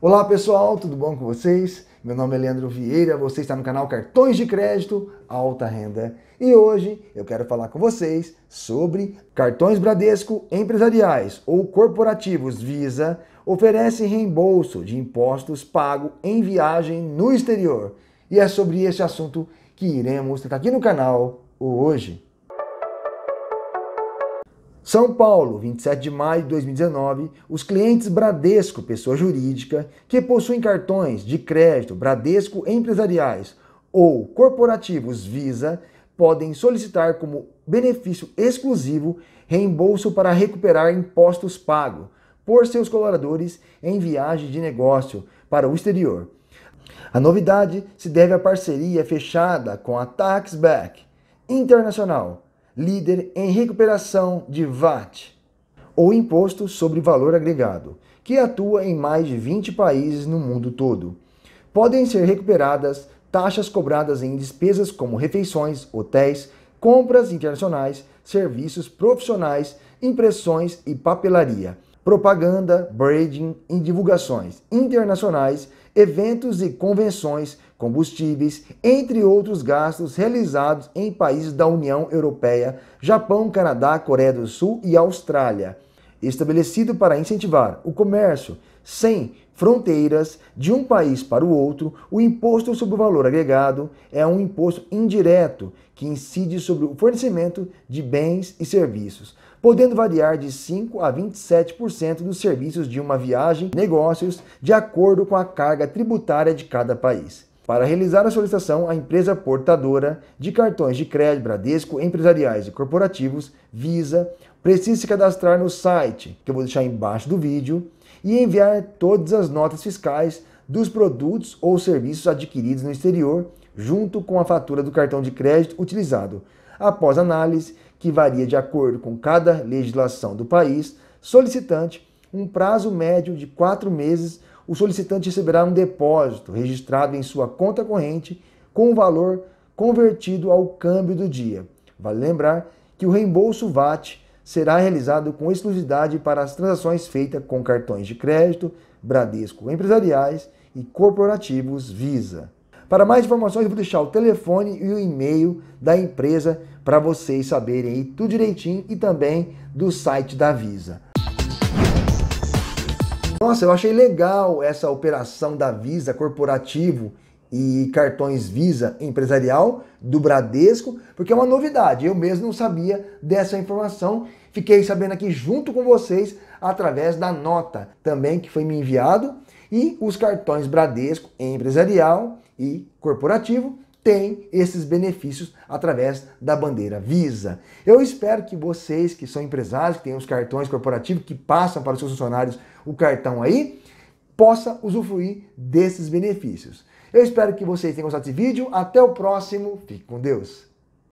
Olá pessoal, tudo bom com vocês? Meu nome é Leandro Vieira, você está no canal Cartões de Crédito Alta Renda e hoje eu quero falar com vocês sobre cartões Bradesco empresariais ou corporativos Visa oferece reembolso de impostos pago em viagem no exterior. E é sobre esse assunto que iremos tratar aqui no canal hoje. São Paulo, 27 de maio de 2019, os clientes Bradesco, pessoa jurídica, que possuem cartões de crédito Bradesco empresariais ou corporativos Visa, podem solicitar como benefício exclusivo reembolso para recuperar impostos pagos por seus colaboradores em viagem de negócio para o exterior. A novidade se deve à parceria fechada com a Taxback Internacional, líder em recuperação de VAT, ou Imposto sobre Valor Agregado, que atua em mais de 20 países no mundo todo. Podem ser recuperadas taxas cobradas em despesas como refeições, hotéis, compras internacionais, serviços profissionais, impressões e papelaria propaganda, branding em divulgações internacionais, eventos e convenções, combustíveis, entre outros gastos realizados em países da União Europeia, Japão, Canadá, Coreia do Sul e Austrália, estabelecido para incentivar o comércio, sem fronteiras de um país para o outro, o imposto sobre o valor agregado é um imposto indireto que incide sobre o fornecimento de bens e serviços, podendo variar de 5 a 27% dos serviços de uma viagem, negócios, de acordo com a carga tributária de cada país. Para realizar a solicitação, a empresa portadora de cartões de crédito Bradesco, empresariais e corporativos, Visa, precisa se cadastrar no site, que eu vou deixar embaixo do vídeo, e enviar todas as notas fiscais dos produtos ou serviços adquiridos no exterior, junto com a fatura do cartão de crédito utilizado, após análise que varia de acordo com cada legislação do país solicitante, um prazo médio de quatro meses, o solicitante receberá um depósito registrado em sua conta corrente com o valor convertido ao câmbio do dia. Vale lembrar que o reembolso VAT será realizado com exclusividade para as transações feitas com cartões de crédito, Bradesco empresariais e corporativos Visa. Para mais informações, eu vou deixar o telefone e o e-mail da empresa para vocês saberem tudo direitinho e também do site da Visa. Nossa, eu achei legal essa operação da Visa corporativo e cartões Visa empresarial do Bradesco, porque é uma novidade. Eu mesmo não sabia dessa informação. Fiquei sabendo aqui junto com vocês através da nota também que foi me enviado e os cartões Bradesco empresarial e corporativo têm esses benefícios através da bandeira Visa. Eu espero que vocês que são empresários, que têm os cartões corporativos, que passam para os seus funcionários o cartão aí, possa usufruir desses benefícios. Eu espero que vocês tenham gostado desse vídeo. Até o próximo. Fique com Deus.